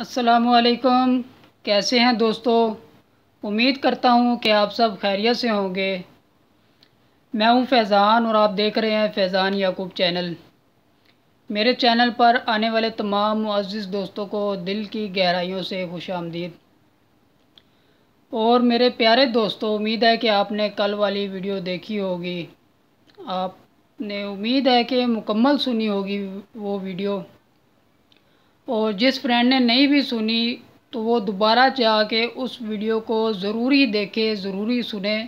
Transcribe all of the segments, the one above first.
असलकम कैसे हैं दोस्तों उम्मीद करता हूँ कि आप सब खैरियत से होंगे मैं हूँ फैज़ान और आप देख रहे हैं फैज़ान याकूब चैनल मेरे चैनल पर आने वाले तमाम मुआज़ दोस्तों को दिल की गहराइयों से खुश आमदीद और मेरे प्यारे दोस्तों उम्मीद है कि आपने कल वाली वीडियो देखी होगी आपने उम्मीद है कि मुकम्मल सुनी होगी वो वीडियो और जिस फ्रेंड ने नहीं भी सुनी तो वो दोबारा चाह के उस वीडियो को ज़रूरी देखे ज़रूरी सुने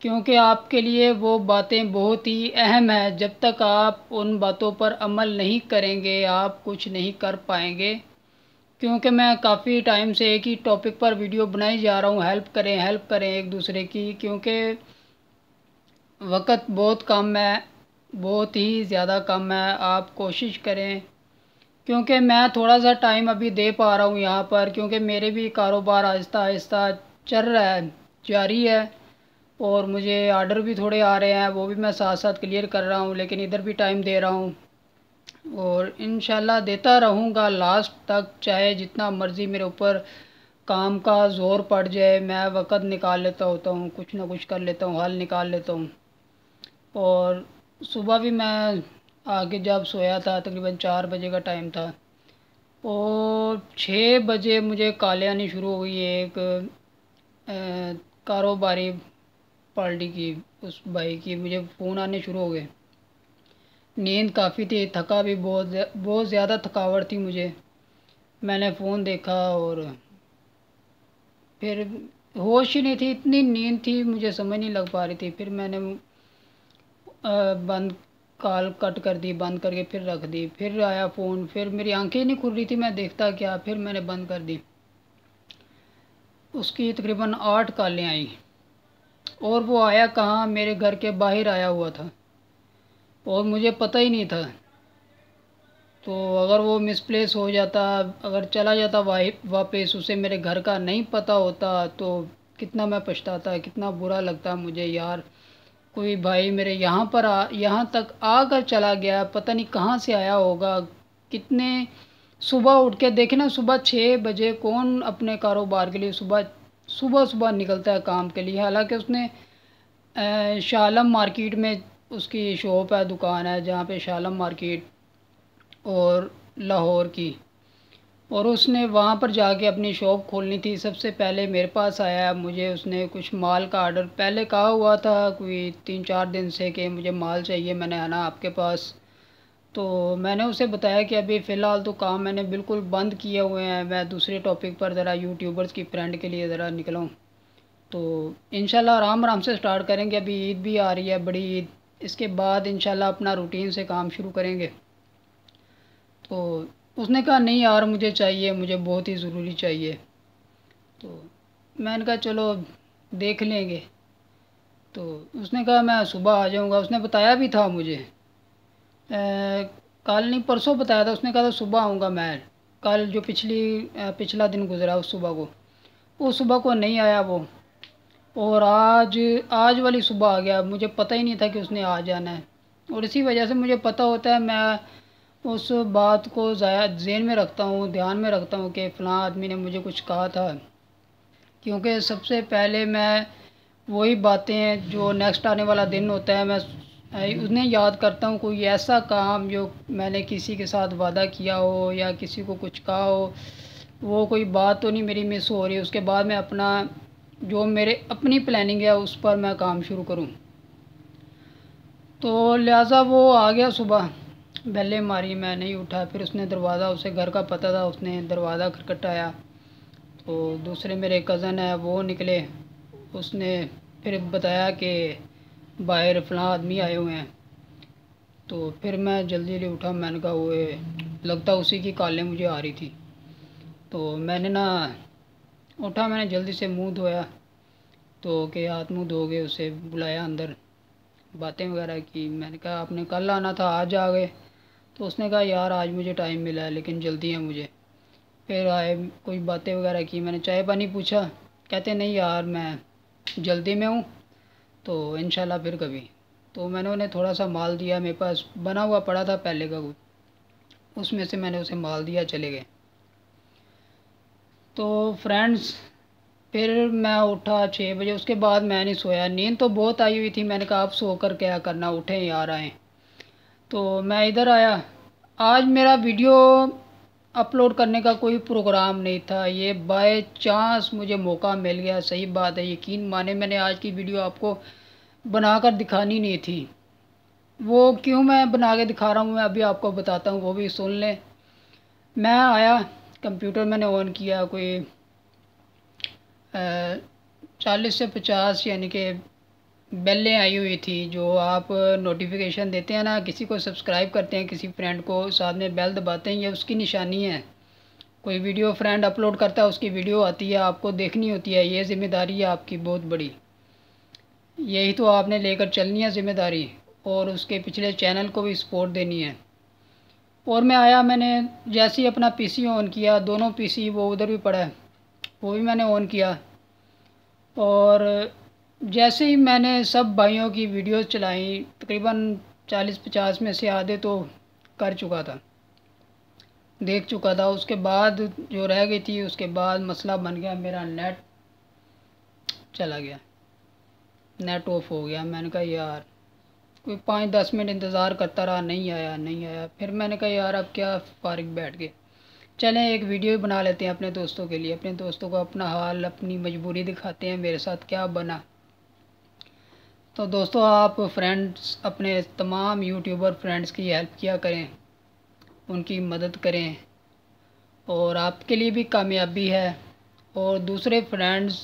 क्योंकि आपके लिए वो बातें बहुत ही अहम है जब तक आप उन बातों पर अमल नहीं करेंगे आप कुछ नहीं कर पाएंगे क्योंकि मैं काफ़ी टाइम से एक ही टॉपिक पर वीडियो बनाई जा रहा हूँ हेल्प करें हेल्प करें एक दूसरे की क्योंकि वक़्त बहुत कम है बहुत ही ज़्यादा कम है आप कोशिश करें क्योंकि मैं थोड़ा सा टाइम अभी दे पा रहा हूँ यहाँ पर क्योंकि मेरे भी कारोबार आहिस्ता आहिस्ता चल रहा है जारी है और मुझे आर्डर भी थोड़े आ रहे हैं वो भी मैं साथ साथ क्लियर कर रहा हूँ लेकिन इधर भी टाइम दे रहा हूँ और इन देता रहूँगा लास्ट तक चाहे जितना मर्ज़ी मेरे ऊपर काम का ज़ोर पड़ जाए मैं वक़्त निकाल लेता होता हूँ कुछ ना कुछ कर लेता हूँ हल निकाल लेता हूँ और सुबह भी मैं आगे जब सोया था तकरीबन चार बजे का टाइम था और छः बजे मुझे काले आनी शुरू हो गई एक कारोबारी पार्टी की उस भाई की मुझे फ़ोन आने शुरू हो गए नींद काफ़ी थी थका भी बहुत बहुत ज़्यादा थकावट थी मुझे मैंने फ़ोन देखा और फिर होश ही नहीं थी इतनी नींद थी मुझे समझ नहीं लग पा रही थी फिर मैंने बंद कॉल कट कर दी बंद करके फिर रख दी फिर आया फ़ोन फिर मेरी आंखें ही नहीं खुल रही थी मैं देखता क्या फिर मैंने बंद कर दी उसकी तकरीबन आठ कॉलें आई और वो आया कहाँ मेरे घर के बाहर आया हुआ था और मुझे पता ही नहीं था तो अगर वो मिसप्लेस हो जाता अगर चला जाता वापस उसे मेरे घर का नहीं पता होता तो कितना मैं पछताता कितना बुरा लगता मुझे यार कोई भाई मेरे यहाँ पर आ यहाँ तक आकर चला गया पता नहीं कहाँ से आया होगा कितने सुबह उठ के देखना सुबह छः बजे कौन अपने कारोबार के लिए सुबह सुबह सुबह निकलता है काम के लिए हालांकि उसने शालम मार्केट में उसकी शॉप है दुकान है जहाँ पे शालम मार्केट और लाहौर की और उसने वहाँ पर जाके अपनी शॉप खोलनी थी सबसे पहले मेरे पास आया मुझे उसने कुछ माल का आर्डर पहले कहा हुआ था कोई तीन चार दिन से कि मुझे माल चाहिए मैंने आना आपके पास तो मैंने उसे बताया कि अभी फ़िलहाल तो काम मैंने बिल्कुल बंद किए हुए हैं मैं दूसरे टॉपिक पर ज़रा यूट्यूबर्स की फ्रेंड के लिए ज़रा निकला हूँ तो इन आराम आराम से स्टार्ट करेंगे अभी ईद भी आ रही है बड़ी ईद इसके बाद इन अपना रूटीन से काम शुरू करेंगे तो उसने कहा नहीं यार मुझे चाहिए मुझे बहुत ही ज़रूरी चाहिए तो मैंने कहा चलो देख लेंगे तो उसने कहा मैं सुबह आ जाऊंगा उसने बताया भी था मुझे कल नहीं परसों बताया था उसने कहा था सुबह आऊँगा मैं कल जो पिछली पिछला दिन गुजरा उस सुबह को उस सुबह को नहीं आया वो और आज आज वाली सुबह आ गया मुझे पता ही नहीं था कि उसने आ जाना है और इसी वजह से मुझे पता होता है मैं उस बात को ज़्यादा जेन में रखता हूँ ध्यान में रखता हूँ कि फ़लाँ आदमी ने मुझे कुछ कहा था क्योंकि सबसे पहले मैं वही बातें जो नेक्स्ट आने वाला दिन होता है मैं उन्हें याद करता हूँ कोई ऐसा काम जो मैंने किसी के साथ वादा किया हो या किसी को कुछ कहा हो वो कोई बात तो नहीं मेरी मिस हो रही उसके बाद मैं अपना जो मेरे अपनी प्लानिंग है उस पर मैं काम शुरू करूँ तो लिहाजा वो आ गया सुबह बेले मारी मैं नहीं उठा फिर उसने दरवाज़ा उसे घर का पता था उसने दरवाज़ा खटखटाया तो दूसरे मेरे कज़न है वो निकले उसने फिर बताया कि बाहर फलां आदमी आए हुए हैं तो फिर मैं जल्दी जल्दी उठा मैंने कहा हुए लगता उसी की काले मुझे आ रही थी तो मैंने ना उठा मैंने जल्दी से मुंह धोया तो के हाथ मुँह धो गए उसे बुलाया अंदर बातें वगैरह की मैंने कहा आपने कल आना था आज आ गए तो उसने कहा यार आज मुझे टाइम मिला है लेकिन जल्दी है मुझे फिर आए कोई बातें वगैरह की मैंने चाय पानी पूछा कहते नहीं यार मैं जल्दी में हूँ तो इन फिर कभी तो मैंने उन्हें थोड़ा सा माल दिया मेरे पास बना हुआ पड़ा था पहले का कुछ उसमें से मैंने उसे माल दिया चले गए तो फ्रेंड्स फिर मैं उठा छः बजे उसके बाद मैं नहीं सोया नींद तो बहुत आई हुई थी मैंने कहा आप सो कर क्या करना उठें यार आएँ तो मैं इधर आया आज मेरा वीडियो अपलोड करने का कोई प्रोग्राम नहीं था ये बाय चांस मुझे मौका मिल गया सही बात है यकीन माने मैंने आज की वीडियो आपको बनाकर दिखानी नहीं थी वो क्यों मैं बना के दिखा रहा हूँ मैं अभी आपको बताता हूँ वो भी सुन लें मैं आया कंप्यूटर मैंने ऑन किया कोई चालीस से पचास यानी कि बेलें आई हुई थी जो आप नोटिफिकेशन देते हैं ना किसी को सब्सक्राइब करते हैं किसी फ्रेंड को साथ में बेल दबाते हैं ये उसकी निशानी है कोई वीडियो फ्रेंड अपलोड करता है उसकी वीडियो आती है आपको देखनी होती है ये ज़िम्मेदारी है आपकी बहुत बड़ी यही तो आपने लेकर चलनी है ज़िम्मेदारी और उसके पिछले चैनल को भी सपोर्ट देनी है और मैं आया मैंने जैसे ही अपना पीसी ऑन किया दोनों पीसी वो उधर भी पड़ा है वो भी मैंने ऑन किया और जैसे ही मैंने सब भाइयों की वीडियोस चलाई तकरीबन चालीस पचास में से आधे तो कर चुका था देख चुका था उसके बाद जो रह गई थी उसके बाद मसला बन गया मेरा नेट चला गया नेट ऑफ हो गया मैंने कहा यार कोई पाँच दस मिनट इंतज़ार करता रहा नहीं आया नहीं आया फिर मैंने कहा यार अब क्या फारिग बैठ गए चलें एक वीडियो बना लेते हैं अपने दोस्तों के लिए अपने दोस्तों को अपना हाल अपनी मजबूरी दिखाते हैं मेरे साथ क्या बना तो दोस्तों आप फ्रेंड्स अपने तमाम यूट्यूबर फ्रेंड्स की हेल्प किया करें उनकी मदद करें और आपके लिए भी कामयाबी है और दूसरे फ्रेंड्स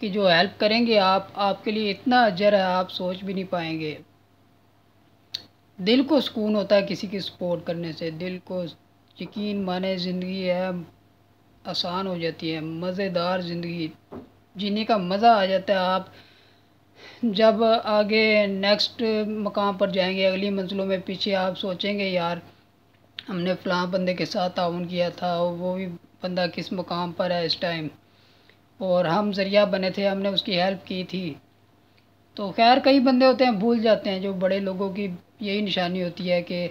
की जो हेल्प करेंगे आप आपके लिए इतना अजर है आप सोच भी नहीं पाएंगे दिल को सुकून होता है किसी की सपोर्ट करने से दिल को यकीन माने ज़िंदगी है आसान हो जाती है मज़ेदार ज़िंदगी जीने का मज़ा आ जाता है आप जब आगे नेक्स्ट मकाम पर जाएंगे अगली मंजिलों में पीछे आप सोचेंगे यार हमने फलां बंदे के साथ ताउन किया था और वो भी बंदा किस मकाम पर है इस टाइम और हम जरिया बने थे हमने उसकी हेल्प की थी तो खैर कई बंदे होते हैं भूल जाते हैं जो बड़े लोगों की यही निशानी होती है कि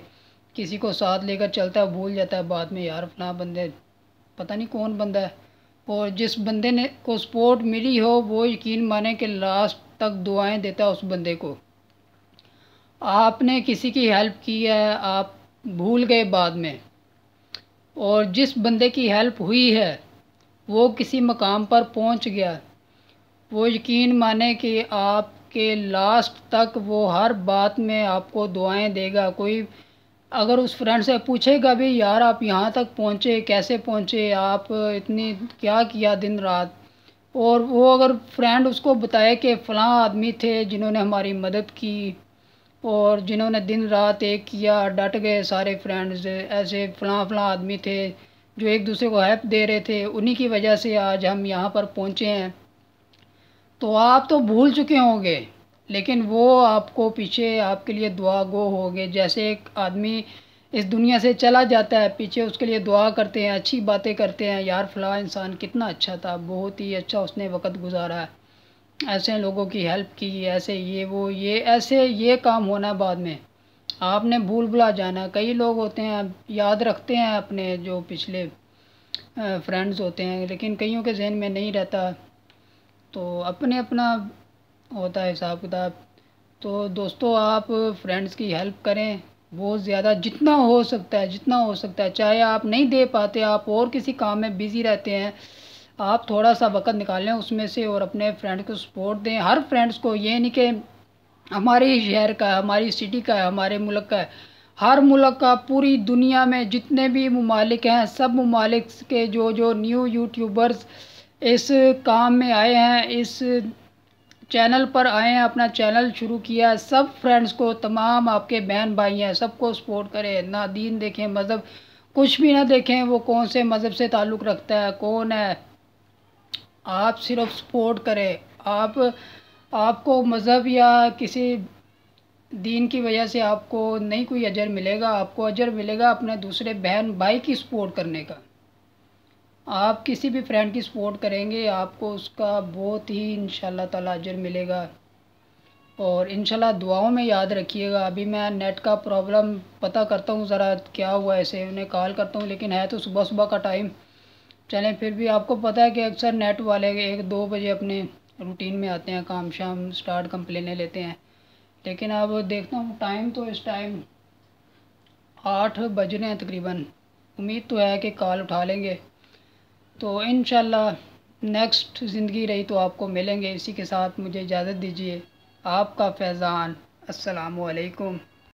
किसी को साथ लेकर चलता है भूल जाता है बाद में यार फला बंदे पता नहीं कौन बंदा है और जिस बंदे ने को सपोर्ट मिली हो वो यकीन माने कि लास्ट तक दुआएं देता है उस बंदे को आपने किसी की हेल्प की है आप भूल गए बाद में और जिस बंदे की हेल्प हुई है वो किसी मकाम पर पहुंच गया वो यकीन माने कि आपके लास्ट तक वो हर बात में आपको दुआएं देगा कोई अगर उस फ्रेंड से पूछेगा भी यार आप यहाँ तक पहुँचे कैसे पहुँचे आप इतनी क्या किया दिन रात और वो अगर फ्रेंड उसको बताए कि फ़लाँ आदमी थे जिन्होंने हमारी मदद की और जिन्होंने दिन रात एक किया डट गए सारे फ्रेंड्स ऐसे फ़लाँ फ़लाँ आदमी थे जो एक दूसरे को हेल्प दे रहे थे उन्हीं की वजह से आज हम यहाँ पर पहुँचे हैं तो आप तो भूल चुके होंगे लेकिन वो आपको पीछे आपके लिए दुआ गो हो जैसे एक आदमी इस दुनिया से चला जाता है पीछे उसके लिए दुआ करते हैं अच्छी बातें करते हैं यार फला इंसान कितना अच्छा था बहुत ही अच्छा उसने वक़्त गुजारा है ऐसे लोगों की हेल्प की ऐसे ये वो ये ऐसे ये काम होना बाद में आपने भूल भुला जाना कई लोग होते हैं याद रखते हैं अपने जो पिछले फ्रेंड्स होते हैं लेकिन कईयों के जहन में नहीं रहता तो अपने अपना होता है हिसाब किताब तो दोस्तों आप फ्रेंड्स की हेल्प करें बहुत ज़्यादा जितना हो सकता है जितना हो सकता है चाहे आप नहीं दे पाते आप और किसी काम में बिज़ी रहते हैं आप थोड़ा सा वक़्त निकालें उसमें से और अपने फ्रेंड को सपोर्ट दें हर फ्रेंड्स को ये नहीं कि हमारे ही शहर का है हमारी सिटी का है हमारे मुल्क का है हर मुल्क का पूरी दुनिया में जितने भी ममालिक हैं सब ममालिक के जो जो न्यू यूट्यूबर्स इस काम में आए हैं इस चैनल पर आए हैं अपना चैनल शुरू किया सब फ्रेंड्स को तमाम आपके बहन भाई हैं सबको सपोर्ट करें ना दीन देखें मज़हब कुछ भी ना देखें वो कौन से मज़हब से ताल्लुक़ रखता है कौन है आप सिर्फ सपोर्ट करें आप आपको मज़हब या किसी दीन की वजह से आपको नहीं कोई अजर मिलेगा आपको अजर मिलेगा अपने दूसरे बहन भाई की सपोर्ट करने का आप किसी भी फ्रेंड की सपोर्ट करेंगे आपको उसका बहुत ही इन ताला तलाजर मिलेगा और इन दुआओं में याद रखिएगा अभी मैं नेट का प्रॉब्लम पता करता हूँ ज़रा क्या हुआ ऐसे उन्हें कॉल करता हूँ लेकिन है तो सुबह सुबह का टाइम चलें फिर भी आपको पता है कि अक्सर नेट वाले एक दो बजे अपने रूटीन में आते हैं काम शाम स्टार्ट कंप्लेने लेते हैं लेकिन अब देखता हूँ टाइम तो इस टाइम आठ बज रहे हैं तकरीबन उम्मीद तो है कि कॉल उठा लेंगे तो इन नेक्स्ट ज़िंदगी रही तो आपको मिलेंगे इसी के साथ मुझे इजाज़त दीजिए आपका फैज़ान असलकम